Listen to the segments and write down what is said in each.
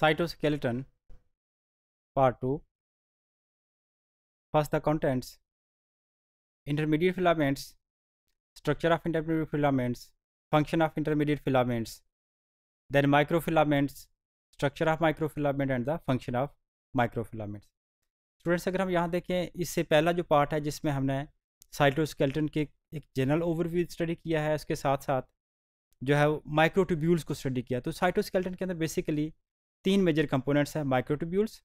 cytoskeleton part 2 first the contents intermediate filaments structure of intermediate filaments function of intermediate filaments then microfilaments structure of microfilament and the function of microfilaments students अगर हम यहाँ देखें इससे पहला जो part है जिसमें हमने साइटोस्केल्टन के एक जनरल ओवरव्यू स्टडी किया है उसके साथ साथ जो है माइक्रोट्यूब्यूल्स को स्टडी किया तो साइटोस्केल्टन के अंदर बेसिकली तीन मेजर कंपोनेंट्स हैं microtubules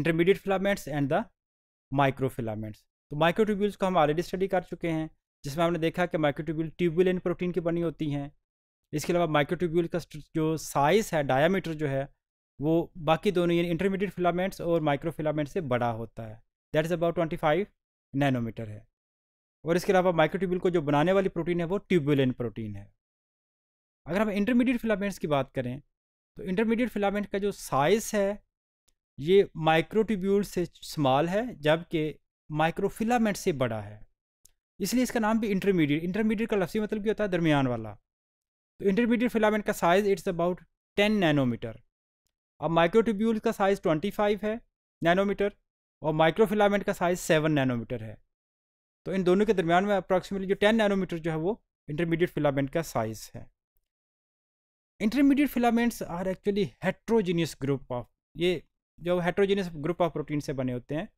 intermediate filaments and the microfilaments तो माइक्रोट्यूब्यूल्स को हम ऑलरेडी स्टडी कर चुके हैं जिसमें हमने देखा कि माइक्रोट्यूब्यूल ट्यूब्यूल एंड प्रोटीन की बनी होती हैं इसके अलावा माइक्रोट्यूब्यूल का जो साइज़ है डायामीटर जो है वो बाकी दोनों यानी इंटरमीडिएट फिलामेंट्स और माइक्रोफिलामेंट से बड़ा होता है that is about twenty five nanometer है और इसके अलावा माइक्रोट्यूब्यूल को जो बनाने वाली प्रोटीन है वो ट्यूबुलन प्रोटीन है अगर हम इंटरमीडिएट फिलामेंट्स की बात करें तो इंटरमीडिएट फिलामेंट का जो साइज़ है ये माइक्रोट्यूब्यूल से स्मॉल है जबकि माइक्रोफिलामेंट से बड़ा है इसलिए इसका नाम भी इंटरमीडिएट इंटरमीडिएट का लफ्सी मतलब क्या होता है दरमियान वाला तो इंटरमीडिएट फिलामेंट का size it's about ten nanometer अब माइक्रोट्यूब्यूल का साइज़ ट्वेंटी फाइव है नैनोमीटर और माइक्रोफिलामेंट का साइज़ सेवन नैनोमीटर है तो इन दोनों के दरमियान में अप्रॉक्सीमेटली जो टेन नैनोमीटर जो है वो इंटरमीडिएट फिलामेंट का साइज़ है intermediate filaments are actually heterogeneous group of ये जो हेट्रोजीनियस ग्रुप ऑफ प्रोटीन से बने होते हैं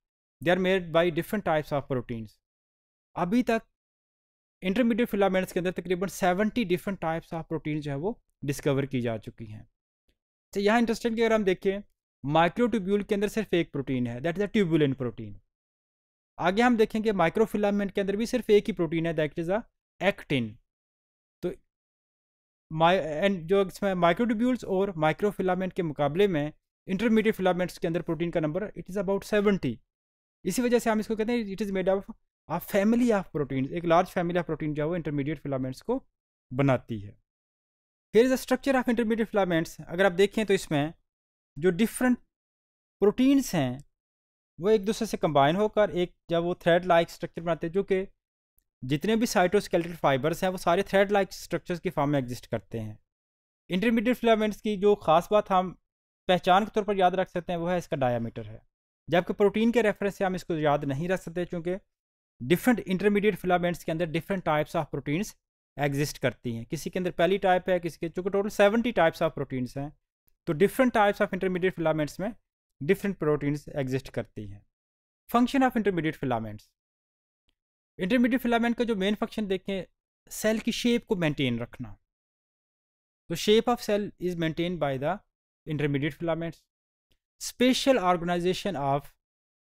they are made by different types of proteins अभी तक इंटरमीडिएट फिलामेंट्स के अंदर तकरीबन seventy different types of protein जो है वो डिस्कवर की जा चुकी हैं तो यहाँ इंटरेस्टिंग की अगर हम देखें माइक्रोट्यूब्यूल के अंदर सिर्फ एक प्रोटीन है that is a tubulin protein आगे हम देखेंगे माइक्रोफिलामेंट के अंदर भी सिर्फ एक ही प्रोटीन है that is a actin and जो इसमें माइक्रोट्यूब्यूल्स और माइक्रोफिलामेंट के मुकाबले में इंटरमीडिएट फिलामेंट्स के अंदर प्रोटीन का number it is about seventy इसी वजह से हम इसको कहते हैं it is made of a family of protein एक लार्ज फैमिली ऑफ प्रोटीन जो है वो इंटरमीडिएट फिलामेंट्स को बनाती है फिर is a structure of intermediate filaments अगर आप देखें तो इसमें जो डिफरेंट प्रोटीन्स हैं वो एक दूसरे से कंबाइन होकर एक जब वो थ्रेड लाइक स्ट्रक्चर बनाते हैं जो कि जितने भी साइटोस्केलेटल फाइबर्स हैं वो सारे थ्रेड लाइक स्ट्रक्चर्स की फॉर्म में एग्जिस्ट करते हैं इंटरमीडिएट फिलामेंट्स की जो खास बात हम पहचान के तौर पर याद रख सकते हैं वो है इसका डायामीटर है जबकि प्रोटीन के रेफरेंस से हम इसको याद नहीं रख सकते क्योंकि डिफरेंट इंटरमीडिएट फिलामेंट्स के अंदर different types of proteins exist करती हैं किसी के अंदर पहली टाइप है किसी के चूँकि total seventy types of proteins हैं तो different types of intermediate filaments में डिफरेंट प्रोटीन्स एग्जिस्ट करती हैं function of intermediate filaments intermediate filament का जो मेन फंक्शन देखें सेल की शेप को मेंटेन रखना तो shape of cell is maintain by the intermediate filaments special organisation of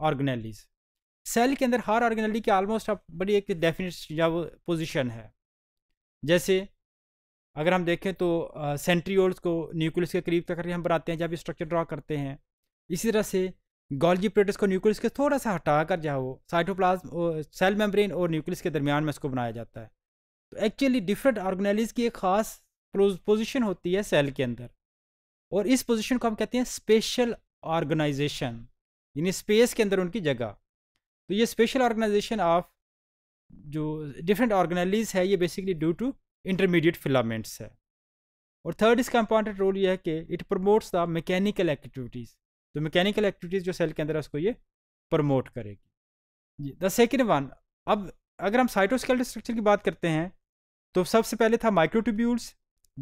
organelles cell के अंदर हर ऑर्गेनली की ऑलमोस्ट आप बड़ी एक डेफिनेट या वो पोजिशन है जैसे अगर हम देखें तो सेंट्रियोल्स uh, को न्यूक्लियस के करीब तक हम बनाते हैं जब स्ट्रक्चर ड्रा करते हैं इसी तरह से गोल्जी प्लेटस को न्यूक्लियस के थोड़ा सा हटाकर जो है वो साइटोप्लाज्म सेल मेम्ब्रेन और न्यूक्लियस के दरमियान में इसको बनाया जाता है तो एक्चुअली डिफरेंट ऑर्गेनाइज की एक ख़ास पोजिशन होती है सेल के अंदर और इस पोजिशन को हम कहते हैं स्पेशल ऑर्गेनाइजेशन यानी स्पेस के अंदर उनकी जगह तो ये स्पेशल ऑर्गेनाइजेशन ऑफ जो डिफरेंट ऑर्गेनाइज है ये basically due to intermediate filaments है और थर्ड इसका इंपॉर्टेंट रोल ये है कि it promotes the mechanical activities तो मैकेनिकल एक्टिविटीज़ जो सेल के अंदर है उसको ये प्रमोट करेगी द सेकेंड वन अब अगर हम साइटोस्केल स्ट्रक्चर की बात करते हैं तो सबसे पहले था माइक्रोट्यूब्यूल्स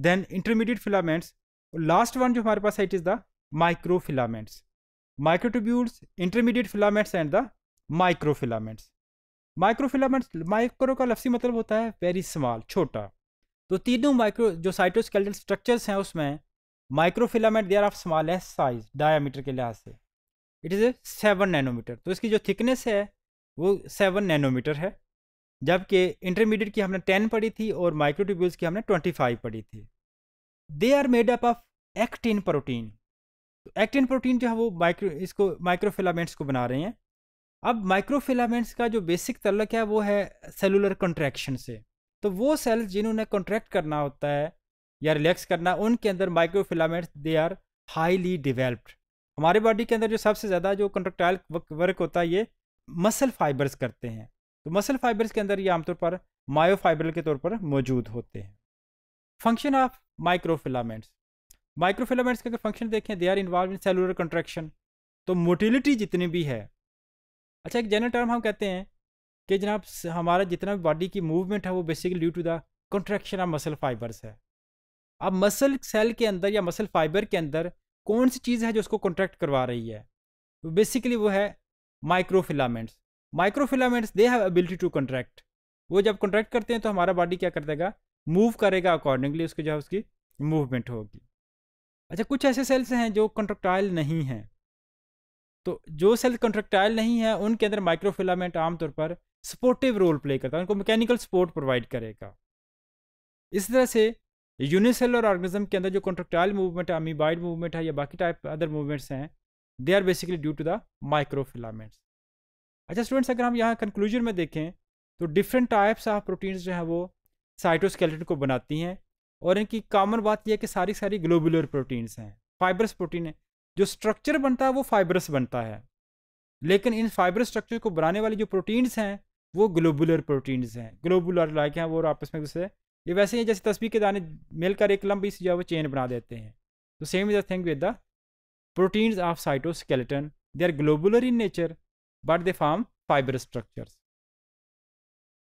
देन इंटरमीडिएट फिलामेंट्स और लास्ट वन जो हमारे पास है it is the microfilaments microtubules intermediate filaments and the microfilaments microfilaments micro का लफ्सी मतलब होता है वेरी स्मॉल छोटा तो तीनों माइक्रो जो साइटोस्केलेटल स्ट्रक्चर्स हैं उसमें microfilament they are of smallest size diameter के लिहाज से इट इज़ सेवन नैनोमीटर तो इसकी जो थिकनेस है वो सेवन नैनोमीटर है जबकि इंटरमीडिएट की हमने टेन पढ़ी थी और माइक्रोट्यूब्यूल्स की हमने ट्वेंटी फाइव पढ़ी थी they are made up of actin protein तो एक्टिन प्रोटीन जो है वो माइक्रो इसको माइक्रोफिलामेंट्स को बना रहे हैं अब माइक्रोफिलामेंट्स का जो बेसिक तल्लक है वो है सेलुलर कंट्रैक्शन से तो वो सेल्स जिन्होंने कॉन्ट्रैक्ट करना होता है या रिलैक्स करना उनके अंदर microfilaments they are highly developed हमारे बॉडी के अंदर जो सबसे ज़्यादा जो कंट्रक्टाइल वर्क होता है ये मसल फाइबर्स करते हैं तो मसल फाइबर्स के अंदर ये आमतौर पर मायोफाइबर के तौर पर मौजूद होते हैं फंक्शन ऑफ माइक्रोफिलामेंट्स माइक्रोफिलामेंट्स का अगर फंक्शन देखें they are involve in cellular contraction तो मोटिलिटी जितनी भी है अच्छा एक जनरल टर्म हम कहते हैं कि जनाब हमारा जितना भी बॉडी की मूवमेंट है वो basically due to the contraction of muscle fibres है अब मसल सेल के अंदर या मसल फाइबर के अंदर कौन सी चीज़ है जो उसको कॉन्ट्रैक्ट करवा रही है तो बेसिकली वो है microfilaments microfilaments they have ability to contract वो जब कॉन्ट्रैक्ट करते हैं तो हमारा बॉडी क्या कर देगा मूव करेगा अकॉर्डिंगली उसकी जो है उसकी मूवमेंट होगी अच्छा कुछ ऐसे सेल्स हैं जो कॉन्ट्रक्टाइल नहीं हैं तो जो सेल्स कॉन्ट्रक्टाइल नहीं है उनके अंदर माइक्रोफिलामेंट आमतौर पर सपोर्टिव रोल प्ले करता है उनको मैकेनिकल सपोर्ट प्रोवाइड करेगा इस तरह से यूनिसेलर ऑर्गेनिज्म के अंदर जो कॉन्ट्रेक्टाइल मूवमेंट है अमीबाइड मूवमेंट है या बाकी टाइप अदर मूवमेंट्स हैं they are basically due to the microfilaments अच्छा स्टूडेंट्स अगर हम यहाँ कंक्लूजन में देखें तो डिफरेंट टाइप्स ऑफ प्रोटीन्स जो हैं वो साइटोस्केलेटन को बनाती हैं और इनकी कॉमन बात यह है कि सारी सारी ग्लोबुलर प्रोटीन्स हैं फाइबरस प्रोटीन है जो स्ट्रक्चर बनता है वो फाइबरस बनता है लेकिन इन फाइबर स्ट्रक्चर को बनाने वाली जो प्रोटीन्स हैं वो ग्लोबुलर प्रोटीन्स हैं ग्लोबुलर लाइक हैं वो आपस में जैसे दूसरे ये वैसे ही जैसे तस्वीर के दाने मिलकर एक लंबी सी जो है वो चेन बना देते हैं तो same is the thing with the proteins of cytoskeleton they are globular in nature but they form fibre structures